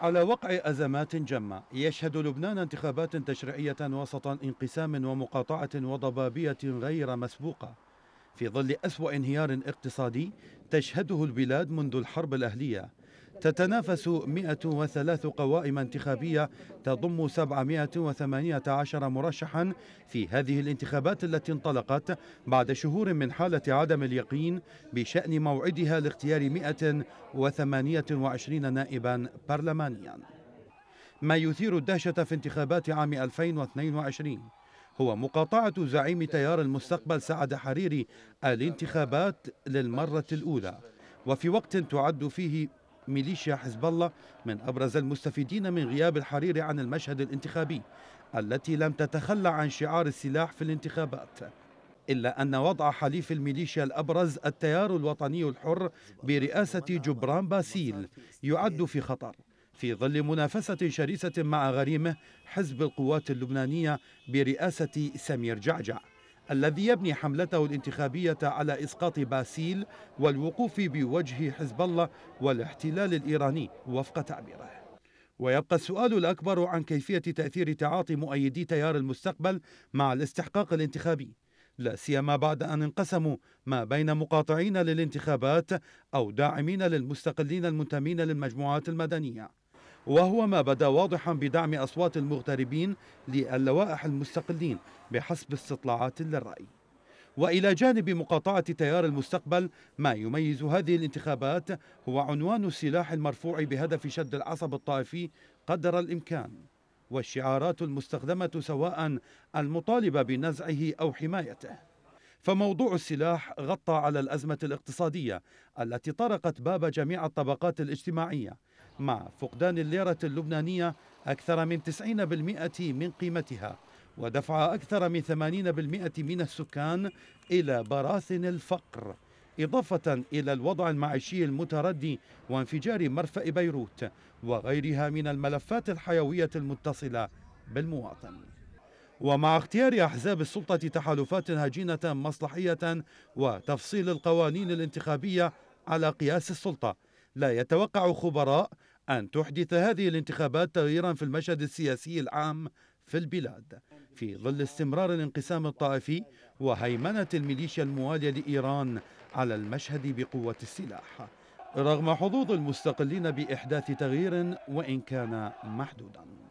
على وقع أزمات جمة يشهد لبنان انتخابات تشريعية وسط انقسام ومقاطعة وضبابية غير مسبوقة في ظل أسوأ انهيار اقتصادي تشهده البلاد منذ الحرب الأهلية تتنافس 103 قوائم انتخابية تضم 718 مرشحا في هذه الانتخابات التي انطلقت بعد شهور من حالة عدم اليقين بشأن موعدها لاختيار 128 نائبا برلمانيا ما يثير الدهشة في انتخابات عام 2022 هو مقاطعة زعيم تيار المستقبل سعد حريري الانتخابات للمرة الأولى وفي وقت تعد فيه ميليشيا حزب الله من أبرز المستفيدين من غياب الحرير عن المشهد الانتخابي التي لم تتخلى عن شعار السلاح في الانتخابات إلا أن وضع حليف الميليشيا الأبرز التيار الوطني الحر برئاسة جبران باسيل يعد في خطر في ظل منافسة شرسة مع غريمه حزب القوات اللبنانية برئاسة سمير جعجع الذي يبني حملته الانتخابية على إسقاط باسيل والوقوف بوجه حزب الله والاحتلال الإيراني وفق تعبيره ويبقى السؤال الأكبر عن كيفية تأثير تعاطي مؤيدي تيار المستقبل مع الاستحقاق الانتخابي لا سيما بعد أن انقسموا ما بين مقاطعين للانتخابات أو داعمين للمستقلين المنتمين للمجموعات المدنية وهو ما بدا واضحا بدعم أصوات المغتربين للوائح المستقلين بحسب استطلاعات للرأي والى جانب مقاطعه تيار المستقبل ما يميز هذه الانتخابات هو عنوان السلاح المرفوع بهدف شد العصب الطائفي قدر الامكان والشعارات المستخدمه سواء المطالبه بنزعه او حمايته فموضوع السلاح غطى على الازمه الاقتصاديه التي طرقت باب جميع الطبقات الاجتماعيه مع فقدان الليرة اللبنانية أكثر من 90% من قيمتها ودفع أكثر من 80% من السكان إلى براثن الفقر إضافة إلى الوضع المعيشي المتردي وانفجار مرفأ بيروت وغيرها من الملفات الحيوية المتصلة بالمواطن ومع اختيار أحزاب السلطة تحالفات هجينة مصلحية وتفصيل القوانين الانتخابية على قياس السلطة لا يتوقع خبراء أن تحدث هذه الانتخابات تغييرا في المشهد السياسي العام في البلاد في ظل استمرار الانقسام الطائفي وهيمنة الميليشيا الموالية لإيران على المشهد بقوة السلاح رغم حظوظ المستقلين بإحداث تغيير وإن كان محدوداً